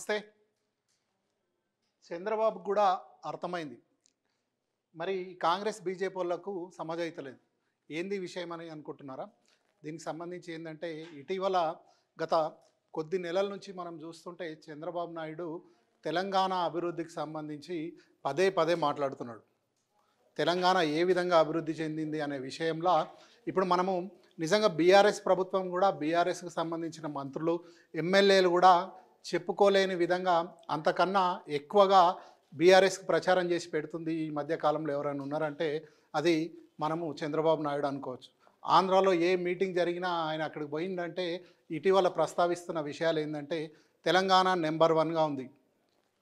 నమస్తే చంద్రబాబు కూడా అర్థమైంది మరి కాంగ్రెస్ బీజేపీ వాళ్ళకు సమజైతలేదు ఏంది విషయం అని అనుకుంటున్నారా దీనికి సంబంధించి ఏంటంటే ఇటీవల గత కొద్ది నెలల నుంచి మనం చూస్తుంటే చంద్రబాబు నాయుడు తెలంగాణ అభివృద్ధికి సంబంధించి పదే పదే మాట్లాడుతున్నాడు తెలంగాణ ఏ విధంగా అభివృద్ధి చెందింది అనే విషయంలో ఇప్పుడు మనము నిజంగా బీఆర్ఎస్ ప్రభుత్వం కూడా బీఆర్ఎస్కి సంబంధించిన మంత్రులు ఎమ్మెల్యేలు కూడా చెప్పుకోలేని విధంగా అంతకన్నా ఎక్కువగా బీఆర్ఎస్కి ప్రచారం చేసి పెడుతుంది ఈ మధ్యకాలంలో ఎవరైనా ఉన్నారంటే అది మనము చంద్రబాబు నాయుడు అనుకోవచ్చు ఆంధ్రాలో ఏ మీటింగ్ జరిగినా ఆయన అక్కడికి పోయిందంటే ఇటీవల ప్రస్తావిస్తున్న విషయాలు ఏంటంటే తెలంగాణ నెంబర్ వన్గా ఉంది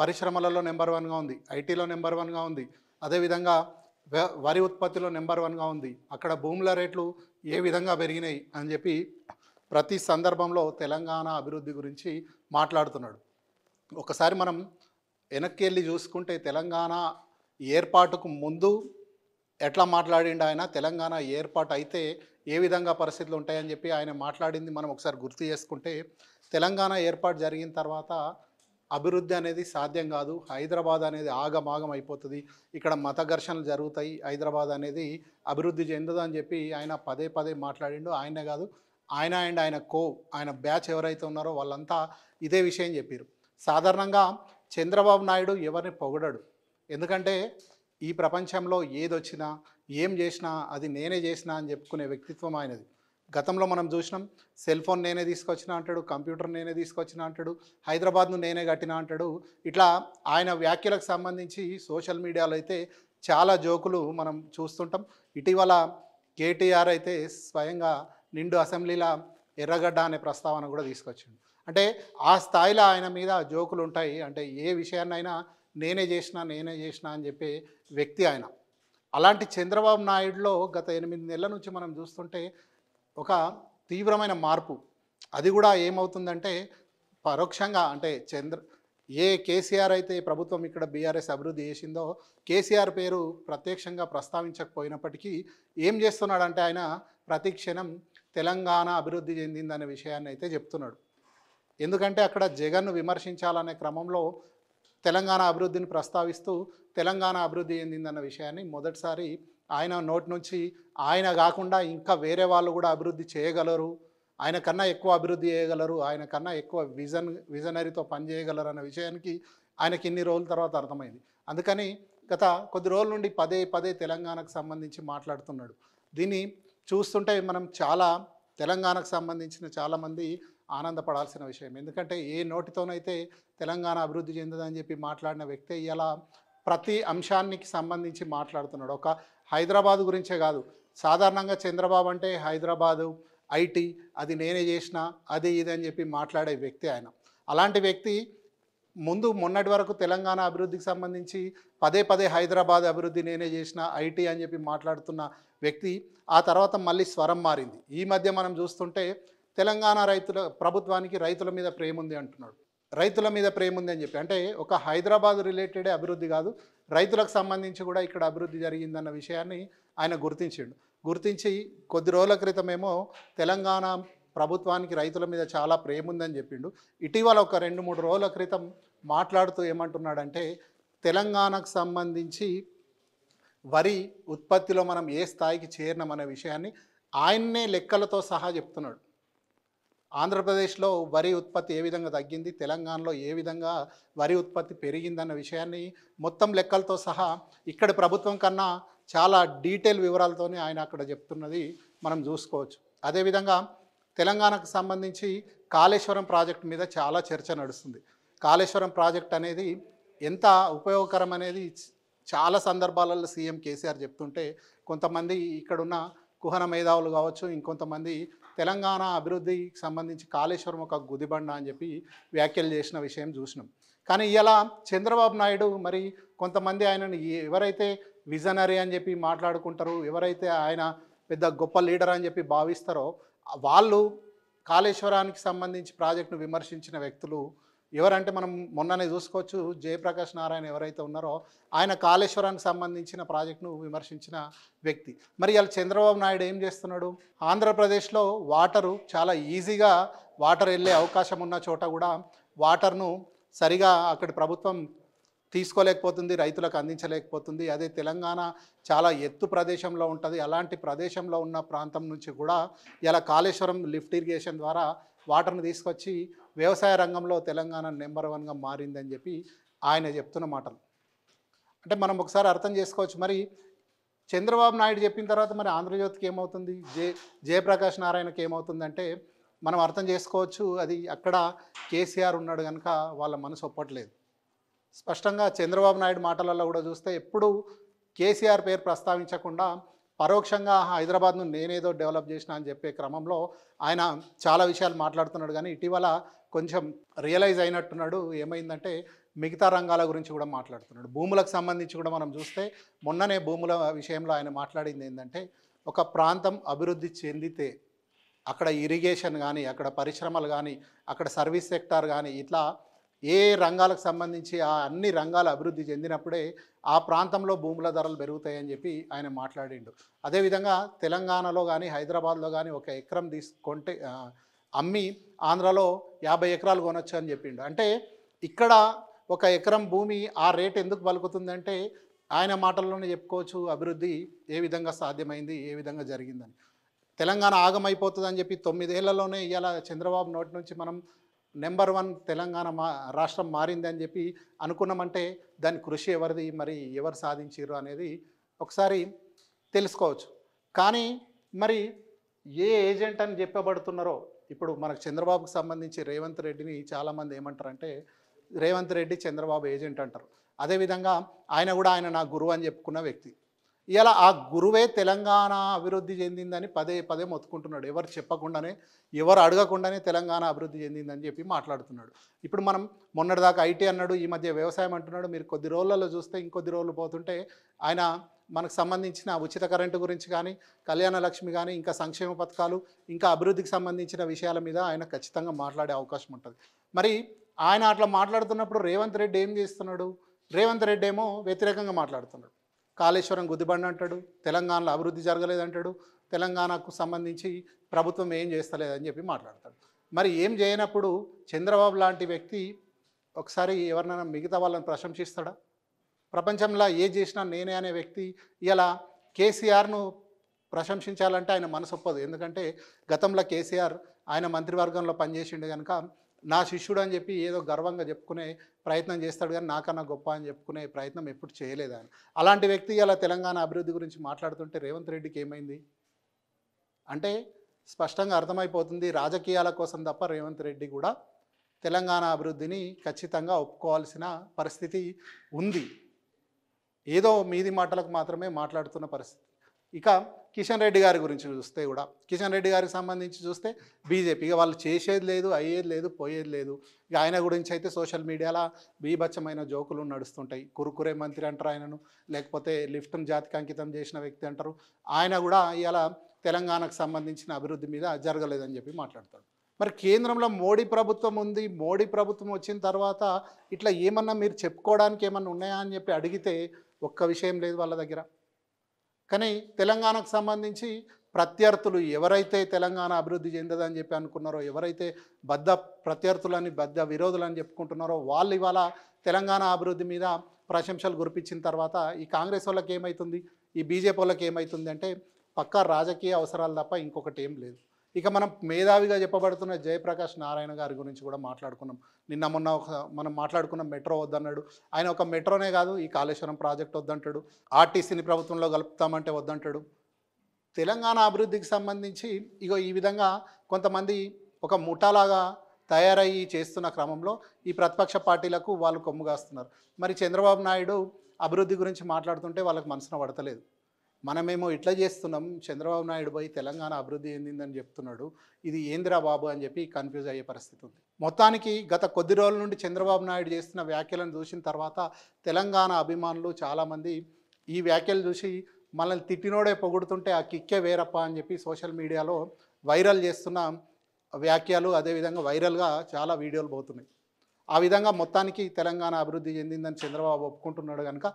పరిశ్రమలలో నెంబర్ వన్గా ఉంది ఐటీలో నెంబర్ వన్గా ఉంది అదేవిధంగా వరి ఉత్పత్తిలో నెంబర్ వన్గా ఉంది అక్కడ భూముల రేట్లు ఏ విధంగా పెరిగినాయి అని చెప్పి ప్రతి సందర్భంలో తెలంగాణ అభివృద్ధి గురించి మాట్లాడుతున్నాడు ఒకసారి మనం వెనక్కి వెళ్ళి చూసుకుంటే తెలంగాణ ఏర్పాటుకు ముందు ఎట్లా మాట్లాడిండు ఆయన తెలంగాణ ఏర్పాటు అయితే ఏ విధంగా పరిస్థితులు ఉంటాయని చెప్పి ఆయన మాట్లాడింది మనం ఒకసారి గుర్తు చేసుకుంటే తెలంగాణ ఏర్పాటు జరిగిన తర్వాత అభివృద్ధి అనేది సాధ్యం కాదు హైదరాబాద్ అనేది ఆగమాగం అయిపోతుంది ఇక్కడ మత ఘర్షణలు జరుగుతాయి హైదరాబాద్ అనేది అభివృద్ధి చెందదు అని చెప్పి ఆయన పదే పదే మాట్లాడిండు ఆయనే కాదు ఆయన అండ్ ఆయన కో ఆయన బ్యాచ్ ఎవరైతే ఉన్నారో వాళ్ళంతా ఇదే విషయం చెప్పారు సాధారణంగా చంద్రబాబు నాయుడు ఎవరిని పొగడడు ఎందుకంటే ఈ ప్రపంచంలో ఏదొచ్చినా ఏం చేసినా అది నేనే చేసినా అని చెప్పుకునే వ్యక్తిత్వం ఆయనది గతంలో మనం చూసినాం సెల్ ఫోన్ నేనే తీసుకొచ్చిన అంటాడు కంప్యూటర్ నేనే తీసుకొచ్చిన అంటాడు హైదరాబాద్ను నేనే కట్టిన అంటాడు ఇట్లా ఆయన వ్యాఖ్యలకు సంబంధించి సోషల్ మీడియాలో అయితే చాలా జోకులు మనం చూస్తుంటాం ఇటీవల కేటీఆర్ అయితే స్వయంగా నిండు అసెంబ్లీల ఎర్రగడ్డ అనే ప్రస్తావన కూడా తీసుకొచ్చింది అంటే ఆ స్థాయిలో ఆయన మీద జోకులు ఉంటాయి అంటే ఏ విషయాన్నైనా నేనే చేసిన నేనే చేసిన అని చెప్పే వ్యక్తి ఆయన అలాంటి చంద్రబాబు నాయుడులో గత ఎనిమిది నెలల నుంచి మనం చూస్తుంటే ఒక తీవ్రమైన మార్పు అది కూడా ఏమవుతుందంటే పరోక్షంగా అంటే చంద్ర ఏ కేసీఆర్ అయితే ప్రభుత్వం ఇక్కడ బీఆర్ఎస్ అభివృద్ధి చేసిందో కేసీఆర్ పేరు ప్రత్యక్షంగా ప్రస్తావించకపోయినప్పటికీ ఏం చేస్తున్నాడంటే ఆయన ప్రతి క్షణం తెలంగాణ అభివృద్ధి చెందిందనే విషయాన్ని అయితే చెప్తున్నాడు ఎందుకంటే అక్కడ జగన్ను విమర్శించాలనే క్రమంలో తెలంగాణ అభివృద్ధిని ప్రస్తావిస్తూ తెలంగాణ అభివృద్ధి చెందిందన్న విషయాన్ని మొదటిసారి ఆయన నోటి నుంచి ఆయన కాకుండా ఇంకా వేరే వాళ్ళు కూడా అభివృద్ధి చేయగలరు ఆయన కన్నా ఎక్కువ అభివృద్ధి చేయగలరు ఆయన కన్నా ఎక్కువ విజన్ విజనరీతో పనిచేయగలరు అన్న విషయానికి ఆయనకి ఇన్ని రోజుల తర్వాత అర్థమైంది అందుకని గత కొద్ది రోజుల నుండి పదే పదే తెలంగాణకు సంబంధించి మాట్లాడుతున్నాడు దీన్ని చూస్తుంటే మనం చాలా తెలంగాణకు సంబంధించిన చాలామంది ఆనందపడాల్సిన విషయం ఎందుకంటే ఏ నోటితోనైతే తెలంగాణ అభివృద్ధి చెందదని చెప్పి మాట్లాడిన వ్యక్తి ఇలా ప్రతి అంశానికి సంబంధించి మాట్లాడుతున్నాడు ఒక హైదరాబాద్ గురించే కాదు సాధారణంగా చంద్రబాబు అంటే హైదరాబాదు ఐటీ అది నేనే చేసిన అది ఇది అని చెప్పి మాట్లాడే వ్యక్తి ఆయన అలాంటి వ్యక్తి ముందు మొన్నటి వరకు తెలంగాణ అభివృద్ధికి సంబంధించి పదే పదే హైదరాబాద్ అభివృద్ధి నేనే చేసిన ఐటీ అని చెప్పి మాట్లాడుతున్న వ్యక్తి ఆ తర్వాత మళ్ళీ స్వరం మారింది ఈ మధ్య మనం చూస్తుంటే తెలంగాణ రైతుల ప్రభుత్వానికి రైతుల మీద ప్రేమ ఉంది అంటున్నాడు రైతుల మీద ప్రేమ ఉంది అని చెప్పి అంటే ఒక హైదరాబాద్ రిలేటెడే అభివృద్ధి కాదు రైతులకు సంబంధించి కూడా ఇక్కడ అభివృద్ధి జరిగిందన్న విషయాన్ని ఆయన గుర్తించిండు గుర్తించి కొద్ది రోజుల క్రితమేమో తెలంగాణ ప్రభుత్వానికి రైతుల మీద చాలా ప్రేమ ఉందని చెప్పిండు ఇటీవల ఒక రెండు మూడు రోజుల క్రితం మాట్లాడుతూ ఏమంటున్నాడంటే తెలంగాణకు సంబంధించి వరి ఉత్పత్తిలో మనం ఏ స్థాయికి చేరినామనే విషయాన్ని ఆయన్నే లెక్కలతో సహా చెప్తున్నాడు ఆంధ్రప్రదేశ్లో వరి ఉత్పత్తి ఏ విధంగా తగ్గింది తెలంగాణలో ఏ విధంగా వరి ఉత్పత్తి పెరిగిందన్న విషయాన్ని మొత్తం లెక్కలతో సహా ఇక్కడ ప్రభుత్వం కన్నా చాలా డీటెయిల్ వివరాలతోనే ఆయన అక్కడ చెప్తున్నది మనం చూసుకోవచ్చు అదేవిధంగా తెలంగాణకు సంబంధించి కాళేశ్వరం ప్రాజెక్ట్ మీద చాలా చర్చ నడుస్తుంది కాళేశ్వరం ప్రాజెక్ట్ అనేది ఎంత ఉపయోగకరం అనేది చాలా సందర్భాలలో సీఎం కేసీఆర్ చెప్తుంటే కొంతమంది ఇక్కడున్న కుహన మేధావులు కావచ్చు ఇంకొంతమంది తెలంగాణ అభివృద్ధికి సంబంధించి కాళేశ్వరం ఒక గుదిబండ అని చెప్పి వ్యాఖ్యలు చేసిన విషయం చూసినాం కానీ ఇలా చంద్రబాబు నాయుడు మరి కొంతమంది ఆయనను ఎవరైతే విజనరీ అని చెప్పి మాట్లాడుకుంటారు ఎవరైతే ఆయన పెద్ద గొప్ప లీడర్ అని చెప్పి భావిస్తారో వాళ్ళు కాళేశ్వరానికి సంబంధించి ప్రాజెక్టును విమర్శించిన వ్యక్తులు ఎవరంటే మనం మొన్ననే చూసుకోవచ్చు జయప్రకాష్ నారాయణ ఎవరైతే ఉన్నారో ఆయన కాళేశ్వరానికి సంబంధించిన ప్రాజెక్టును విమర్శించిన వ్యక్తి మరి ఇలా చంద్రబాబు నాయుడు ఏం చేస్తున్నాడు ఆంధ్రప్రదేశ్లో వాటరు చాలా ఈజీగా వాటర్ వెళ్ళే అవకాశం ఉన్న చోట కూడా వాటర్ను సరిగా అక్కడ ప్రభుత్వం తీసుకోలేకపోతుంది రైతులకు అందించలేకపోతుంది అదే తెలంగాణ చాలా ఎత్తు ప్రదేశంలో ఉంటుంది అలాంటి ప్రదేశంలో ఉన్న ప్రాంతం నుంచి కూడా ఇలా కాళేశ్వరం లిఫ్ట్ ఇరిగేషన్ ద్వారా వాటర్ని తీసుకొచ్చి వ్యవసాయ రంగంలో తెలంగాణ నెంబర్ వన్గా మారిందని చెప్పి ఆయన చెప్తున్న మాటలు అంటే మనం ఒకసారి అర్థం చేసుకోవచ్చు మరి చంద్రబాబు నాయుడు చెప్పిన తర్వాత మరి ఆంధ్రజ్యోతికి ఏమవుతుంది జే జయప్రకాష్ నారాయణకి ఏమవుతుందంటే మనం అర్థం చేసుకోవచ్చు అది అక్కడ కేసీఆర్ ఉన్నాడు కనుక వాళ్ళ మనసు ఒప్పట్లేదు స్పష్టంగా చంద్రబాబు నాయుడు మాటలలో కూడా చూస్తే ఎప్పుడు కేసీఆర్ పేరు ప్రస్తావించకుండా పరోక్షంగా హైదరాబాద్ను నేనేదో డెవలప్ చేసిన అని చెప్పే క్రమంలో ఆయన చాలా విషయాలు మాట్లాడుతున్నాడు కానీ ఇటీవల కొంచెం రియలైజ్ అయినట్టున్నాడు ఏమైందంటే మిగతా రంగాల గురించి కూడా మాట్లాడుతున్నాడు భూములకు సంబంధించి కూడా మనం చూస్తే మొన్ననే భూముల విషయంలో ఆయన మాట్లాడింది ఏంటంటే ఒక ప్రాంతం అభివృద్ధి చెందితే అక్కడ ఇరిగేషన్ కానీ అక్కడ పరిశ్రమలు కానీ అక్కడ సర్వీస్ సెక్టార్ కానీ ఇట్లా ఏ రంగాలకు సంబంధించి ఆ అన్ని రంగాలు అభివృద్ధి చెందినప్పుడే ఆ ప్రాంతంలో భూముల ధరలు పెరుగుతాయని చెప్పి ఆయన మాట్లాడిండు అదేవిధంగా తెలంగాణలో కానీ హైదరాబాద్లో కానీ ఒక ఎకరం తీసుకుంటే అమ్మి ఆంధ్రాలో యాభై ఎకరాలు కొనొచ్చు అని చెప్పిండు అంటే ఇక్కడ ఒక ఎకరం భూమి ఆ రేట్ ఎందుకు పలుకుతుందంటే ఆయన మాటల్లోనే చెప్పుకోవచ్చు అభివృద్ధి ఏ విధంగా సాధ్యమైంది ఏ విధంగా జరిగిందని తెలంగాణ ఆగమైపోతుందని చెప్పి తొమ్మిదేళ్లలోనే ఇవాళ చంద్రబాబు నోటి నుంచి మనం నెంబర్ వన్ తెలంగాణ మా రాష్ట్రం మారింది అని చెప్పి అనుకున్నామంటే దాని కృషి ఎవరిది మరి ఎవరు సాధించారు అనేది ఒకసారి తెలుసుకోవచ్చు కానీ మరి ఏ ఏజెంట్ అని చెప్పబడుతున్నారో ఇప్పుడు మనకు చంద్రబాబుకు సంబంధించి రేవంత్ రెడ్డిని చాలామంది ఏమంటారంటే రేవంత్ రెడ్డి చంద్రబాబు ఏజెంట్ అంటారు అదేవిధంగా ఆయన కూడా ఆయన నా గురువు అని చెప్పుకున్న వ్యక్తి ఇలా ఆ గురువే తెలంగాణ అభివృద్ధి చెందిందని పదే పదే మొత్తుకుంటున్నాడు ఎవరు చెప్పకుండానే ఎవరు అడగకుండానే తెలంగాణ అభివృద్ధి చెందిందని చెప్పి మాట్లాడుతున్నాడు ఇప్పుడు మనం మొన్నటిదాకా ఐటీ అన్నాడు ఈ మధ్య వ్యవసాయం అంటున్నాడు మీరు కొద్ది రోజులలో చూస్తే ఇంకొద్ది రోజులు పోతుంటే ఆయన మనకు సంబంధించిన ఉచిత కరెంటు గురించి కానీ కళ్యాణ లక్ష్మి కానీ ఇంకా సంక్షేమ పథకాలు ఇంకా అభివృద్ధికి సంబంధించిన విషయాల మీద ఆయన ఖచ్చితంగా మాట్లాడే అవకాశం ఉంటుంది మరి ఆయన అట్లా మాట్లాడుతున్నప్పుడు రేవంత్ రెడ్డి ఏం చేస్తున్నాడు రేవంత్ రెడ్డి ఏమో వ్యతిరేకంగా మాట్లాడుతున్నాడు కాళేశ్వరం గుద్దిబండి అంటాడు తెలంగాణలో అభివృద్ధి జరగలేదంటాడు తెలంగాణకు సంబంధించి ప్రభుత్వం ఏం చేస్తలేదని చెప్పి మాట్లాడతాడు మరి ఏం చేయనప్పుడు చంద్రబాబు లాంటి వ్యక్తి ఒకసారి ఎవరినైనా మిగతా వాళ్ళని ప్రశంసిస్తాడా ప్రపంచంలో ఏ చేసినా నేనే అనే వ్యక్తి ఇలా కేసీఆర్ను ప్రశంసించాలంటే ఆయన మనసు ఒప్పదు ఎందుకంటే గతంలో కేసీఆర్ ఆయన మంత్రివర్గంలో పనిచేసిండు కనుక నా శిష్యుడు అని చెప్పి ఏదో గర్వంగా చెప్పుకునే ప్రయత్నం చేస్తాడు కానీ నాకన్నా గొప్ప అని చెప్పుకునే ప్రయత్నం ఎప్పుడు చేయలేదు ఆయన అలాంటి వ్యక్తి అలా తెలంగాణ అభివృద్ధి గురించి మాట్లాడుతుంటే రేవంత్ రెడ్డికి ఏమైంది అంటే స్పష్టంగా అర్థమైపోతుంది రాజకీయాల కోసం తప్ప రేవంత్ రెడ్డి కూడా తెలంగాణ అభివృద్ధిని ఖచ్చితంగా ఒప్పుకోవాల్సిన పరిస్థితి ఉంది ఏదో మీది మాటలకు మాత్రమే మాట్లాడుతున్న పరిస్థితి ఇక కిషన్ రెడ్డి గారి గురించి చూస్తే కూడా కిషన్ రెడ్డి గారికి సంబంధించి చూస్తే బీజేపీ వాళ్ళు చేసేది లేదు అయ్యేది లేదు పోయేది లేదు ఇక ఆయన గురించి అయితే సోషల్ మీడియాలో బీభత్సమైన జోకులు నడుస్తుంటాయి కురుకురే మంత్రి అంటారు ఆయనను లేకపోతే లిఫ్ట్ను జాతికి అంకితం చేసిన వ్యక్తి అంటారు ఆయన కూడా ఇలా తెలంగాణకు సంబంధించిన అభివృద్ధి మీద జరగలేదని చెప్పి మాట్లాడతాడు మరి కేంద్రంలో మోడీ ప్రభుత్వం ఉంది మోడీ ప్రభుత్వం వచ్చిన తర్వాత ఇట్లా ఏమన్నా మీరు చెప్పుకోవడానికి ఏమన్నా ఉన్నాయా అని చెప్పి అడిగితే ఒక్క విషయం లేదు వాళ్ళ దగ్గర కానీ తెలంగాణకు సంబంధించి ప్రత్యర్థులు ఎవరైతే తెలంగాణ అభివృద్ధి చెందదని చెప్పి అనుకున్నారో ఎవరైతే బద్ద ప్రత్యర్థులని బద్ద విరోధులని చెప్పుకుంటున్నారో వాళ్ళు ఇవాళ తెలంగాణ అభివృద్ధి మీద ప్రశంసలు గురిపించిన తర్వాత ఈ కాంగ్రెస్ వాళ్ళకి ఏమవుతుంది ఈ బీజేపీ వాళ్ళకి ఏమవుతుంది అంటే పక్కా రాజకీయ అవసరాలు తప్ప ఇంకొకటి ఏం లేదు ఇక మనం మేధావిగా చెప్పబడుతున్న జయప్రకాష్ నారాయణ గారి గురించి కూడా మాట్లాడుకున్నాం నిన్న మొన్న ఒక మనం మాట్లాడుకున్న మెట్రో వద్దన్నాడు ఆయన ఒక మెట్రోనే కాదు ఈ కాళేశ్వరం ప్రాజెక్ట్ వద్దంటాడు ఆర్టీసీని ప్రభుత్వంలో కలుపుతామంటే వద్దంటాడు తెలంగాణ అభివృద్ధికి సంబంధించి ఇగో ఈ విధంగా కొంతమంది ఒక ముఠాలాగా తయారయ్యి చేస్తున్న క్రమంలో ఈ ప్రతిపక్ష పార్టీలకు వాళ్ళు కొమ్ముగాస్తున్నారు మరి చంద్రబాబు నాయుడు అభివృద్ధి గురించి మాట్లాడుతుంటే వాళ్ళకి మనసున పడతలేదు మనమేమో ఇట్లా చేస్తున్నాం చంద్రబాబు నాయుడు పోయి తెలంగాణ అభివృద్ధి చెందిందని చెప్తున్నాడు ఇది ఏంద్రా బాబు అని చెప్పి కన్ఫ్యూజ్ అయ్యే పరిస్థితి ఉంది మొత్తానికి గత కొద్ది రోజుల నుండి చంద్రబాబు నాయుడు చేస్తున్న వ్యాఖ్యలను చూసిన తర్వాత తెలంగాణ అభిమానులు చాలామంది ఈ వ్యాఖ్యలు చూసి మనల్ని తిట్టినోడే పొగుడుతుంటే ఆ కిక్కే వేరప్ప అని చెప్పి సోషల్ మీడియాలో వైరల్ చేస్తున్న వ్యాఖ్యలు అదేవిధంగా వైరల్గా చాలా వీడియోలు పోతున్నాయి ఆ విధంగా మొత్తానికి తెలంగాణ అభివృద్ధి చెందిందని చంద్రబాబు ఒప్పుకుంటున్నాడు కనుక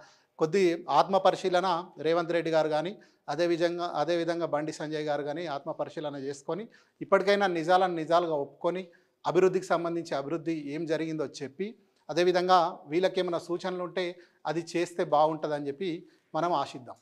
కొద్ది ఆత్మ పరిశీలన రేవంత్ రెడ్డి గారు కానీ అదేవిధంగా అదేవిధంగా బండి సంజయ్ గారు కానీ ఆత్మ పరిశీలన చేసుకొని ఇప్పటికైనా నిజాలను నిజాలుగా ఒప్పుకొని అభివృద్ధికి సంబంధించి అభివృద్ధి ఏం జరిగిందో చెప్పి అదేవిధంగా వీళ్ళకేమైనా సూచనలు ఉంటే అది చేస్తే బాగుంటుందని చెప్పి మనం ఆశిద్దాం